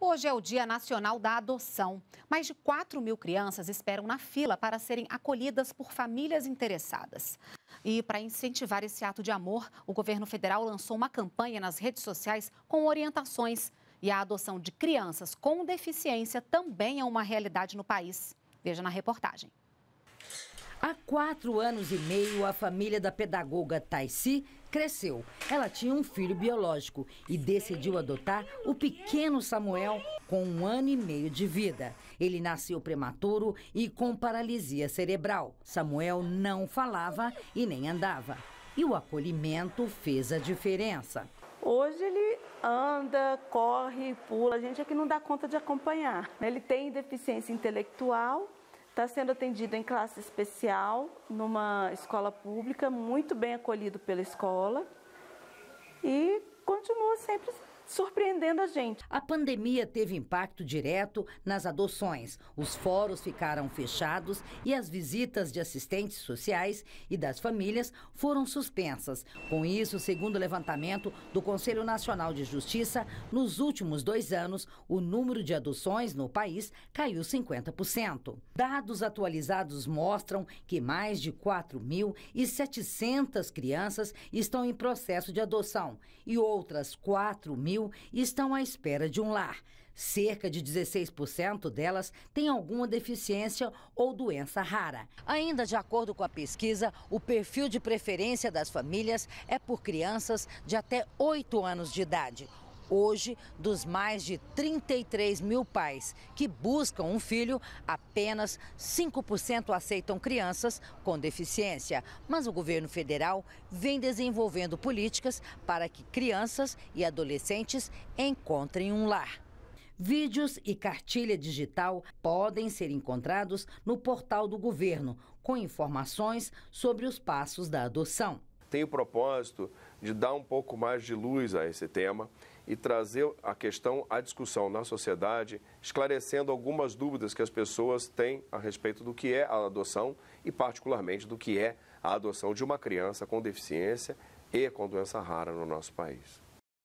Hoje é o Dia Nacional da Adoção. Mais de 4 mil crianças esperam na fila para serem acolhidas por famílias interessadas. E para incentivar esse ato de amor, o governo federal lançou uma campanha nas redes sociais com orientações. E a adoção de crianças com deficiência também é uma realidade no país. Veja na reportagem. Há quatro anos e meio, a família da pedagoga Taisi cresceu. Ela tinha um filho biológico e decidiu adotar o pequeno Samuel com um ano e meio de vida. Ele nasceu prematuro e com paralisia cerebral. Samuel não falava e nem andava. E o acolhimento fez a diferença. Hoje ele anda, corre, pula. A gente é que não dá conta de acompanhar. Né? Ele tem deficiência intelectual Está sendo atendido em classe especial, numa escola pública, muito bem acolhido pela escola. E continua sempre surpreendendo a gente. A pandemia teve impacto direto nas adoções. Os fóruns ficaram fechados e as visitas de assistentes sociais e das famílias foram suspensas. Com isso, segundo o levantamento do Conselho Nacional de Justiça, nos últimos dois anos, o número de adoções no país caiu 50%. Dados atualizados mostram que mais de 4.700 crianças estão em processo de adoção e outras 4.000 Brasil estão à espera de um lar. Cerca de 16% delas têm alguma deficiência ou doença rara. Ainda de acordo com a pesquisa, o perfil de preferência das famílias é por crianças de até 8 anos de idade. Hoje, dos mais de 33 mil pais que buscam um filho, apenas 5% aceitam crianças com deficiência. Mas o governo federal vem desenvolvendo políticas para que crianças e adolescentes encontrem um lar. Vídeos e cartilha digital podem ser encontrados no portal do governo, com informações sobre os passos da adoção. Tem o propósito de dar um pouco mais de luz a esse tema e trazer a questão à discussão na sociedade, esclarecendo algumas dúvidas que as pessoas têm a respeito do que é a adoção e, particularmente, do que é a adoção de uma criança com deficiência e com doença rara no nosso país.